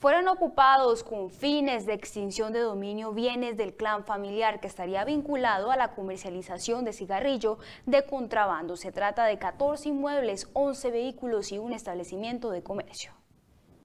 fueron ocupados con fines de extinción de dominio bienes del clan familiar que estaría vinculado a la comercialización de cigarrillo de contrabando. Se trata de 14 inmuebles, 11 vehículos y un establecimiento de comercio.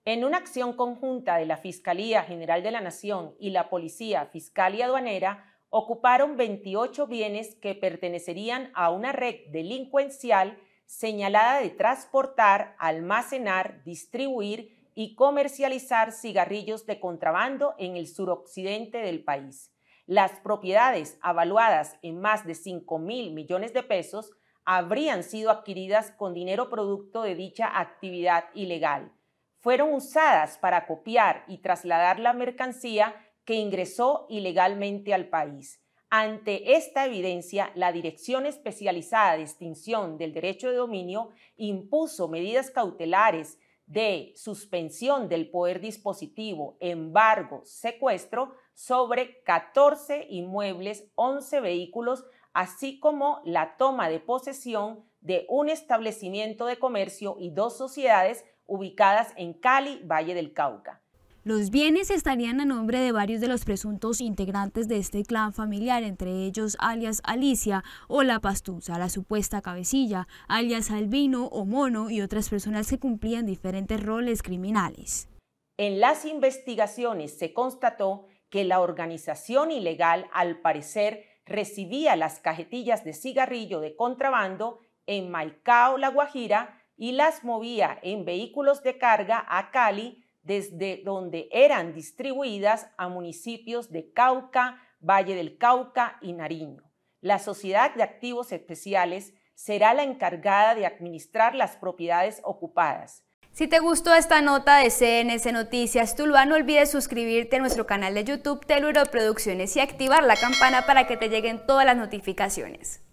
En una acción conjunta de la Fiscalía General de la Nación y la Policía Fiscal y Aduanera, ocuparon 28 bienes que pertenecerían a una red delincuencial señalada de transportar, almacenar, distribuir y comercializar cigarrillos de contrabando en el suroccidente del país. Las propiedades, avaluadas en más de 5 mil millones de pesos, habrían sido adquiridas con dinero producto de dicha actividad ilegal. Fueron usadas para copiar y trasladar la mercancía que ingresó ilegalmente al país. Ante esta evidencia, la Dirección Especializada de Extinción del Derecho de Dominio impuso medidas cautelares de suspensión del poder dispositivo, embargo, secuestro sobre 14 inmuebles, 11 vehículos, así como la toma de posesión de un establecimiento de comercio y dos sociedades ubicadas en Cali, Valle del Cauca. Los bienes estarían a nombre de varios de los presuntos integrantes de este clan familiar, entre ellos alias Alicia o La Pastusa, la supuesta cabecilla, alias Albino o Mono y otras personas que cumplían diferentes roles criminales. En las investigaciones se constató que la organización ilegal al parecer recibía las cajetillas de cigarrillo de contrabando en Maicao, La Guajira, y las movía en vehículos de carga a Cali, desde donde eran distribuidas a municipios de Cauca, Valle del Cauca y Nariño. La Sociedad de Activos Especiales será la encargada de administrar las propiedades ocupadas. Si te gustó esta nota de CNS Noticias Tuluá, no olvides suscribirte a nuestro canal de YouTube Teluro Producciones y activar la campana para que te lleguen todas las notificaciones.